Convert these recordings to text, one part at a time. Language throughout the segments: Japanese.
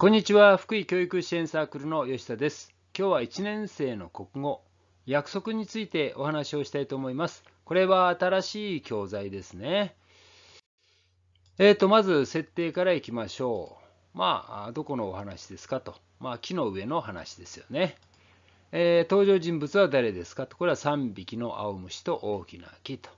こんにちは福井教育支援サークルの吉田です今日は1年生の国語約束についてお話をしたいと思いますこれは新しい教材ですねえーとまず設定からいきましょうまあどこのお話ですかとまあ木の上の話ですよねえー、登場人物は誰ですかとこれは3匹の青虫と大きな木と、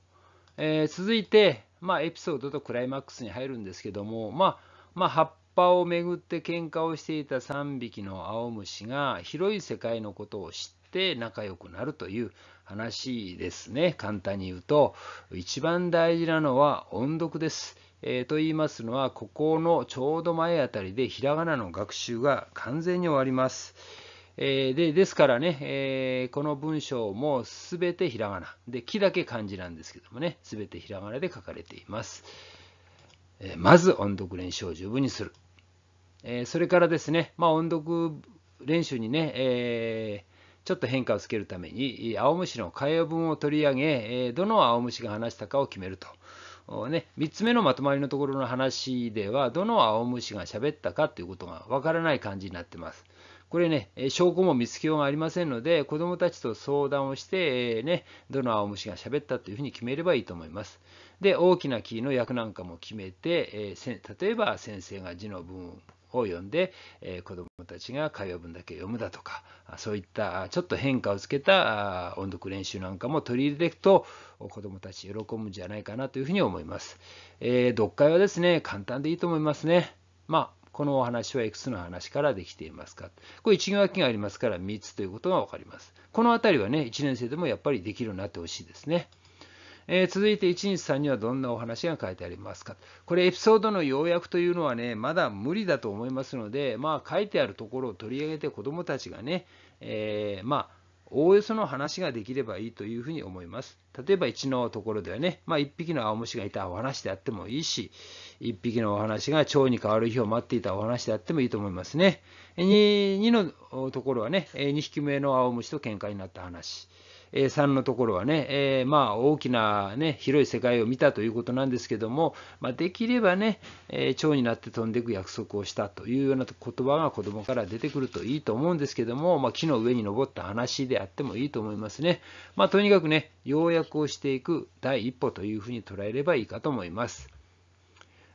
えー、続いて、まあ、エピソードとクライマックスに入るんですけども、まあまあ、発葉をめぐって喧嘩をしていた3匹の青虫が広い世界のことを知って仲良くなるという話ですね。簡単に言うと、一番大事なのは音読です。えー、と言いますのは、ここのちょうど前あたりでひらがなの学習が完全に終わります。えー、でですからね、えー、この文章もすべてひらがな。で、木だけ漢字なんですけどもね、すべてひらがなで書かれています。えまず音読練習を十分にする。えー、それからですね、まあ、音読練習にね、えー、ちょっと変化をつけるために、青虫の会話文を取り上げ、えどの青虫が話したかを決めると。ね、3つ目のまとまりのところの話では、どの青虫が喋ったかということがわからない感じになってます。これね、証拠も見つけようがありませんので、子どもたちと相談をして、ね、どの青虫が喋ったというふうに決めればいいと思います。で、大きなキーの役なんかも決めて、え例えば先生が字の文を読んで、え子どもたちが会話文だけ読むだとかそういったちょっと変化をつけた音読練習なんかも取り入れていくと子どもたち喜ぶんじゃないかなというふうに思います、えー、読解はですね簡単でいいと思いますねまあこのお話はいくつの話からできていますかこれ1行書きがありますから3つということが分かりますこの辺りはね1年生でもやっぱりできるようになってほしいですねえー、続いて1日さんにはどんなお話が書いてありますかこれエピソードの要約というのはねまだ無理だと思いますのでまあ書いてあるところを取り上げて子どもたちがね、えー、まあおおよその話ができればいいというふうに思います。例えば1のところではね、まあ、1匹の青虫がいたお話であってもいいし、1匹のお話が蝶に変わる日を待っていたお話であってもいいと思いますね。2, 2のところはね、2匹目の青虫と喧嘩になった話。3のところはね、えー、まあ大きな、ね、広い世界を見たということなんですけども、まあ、できればね、えー、蝶になって飛んでいく約束をしたというような言葉が子供から出てくるといいと思うんですけども、まあ、木の上に登った話であってもいいと思いますね。まあ、とにかくね、要約をしていく第一歩というふうに捉えればいいかと思います。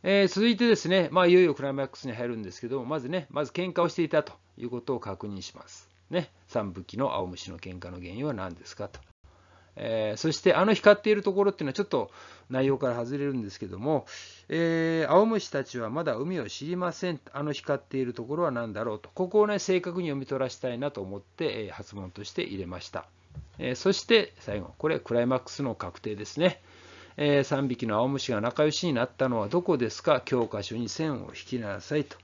えー、続いてですね、まあ、いよいよクライマックスに入るんですけども、まずね、まず喧嘩をしていたということを確認します。ね、三武器の青虫の喧嘩の原因は何ですかと。えー、そしてあの光っているところっていうのはちょっと内容から外れるんですけども、えー、青虫たちはまだ海を知りませんあの光っているところは何だろうとここをね正確に読み取らせたいなと思って、えー、発問として入れました、えー、そして最後これクライマックスの確定ですね、え3匹の青虫が仲良しになったのはどこですか教科書に線を引きなさいと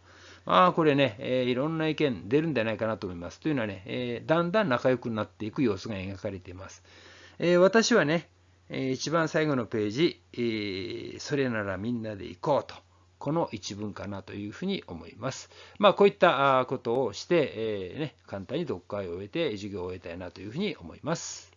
まあ、これね、えー、いろんな意見出るんじゃないかなと思います。というのはね、えー、だんだん仲良くなっていく様子が描かれています。えー、私はね、え一番最後のページ、えそれならみんなで行こうと。この一文かなというふうに思います。まあ、こういったことをして、えね、簡単に読解を終えて授業を終えたいなというふうに思います。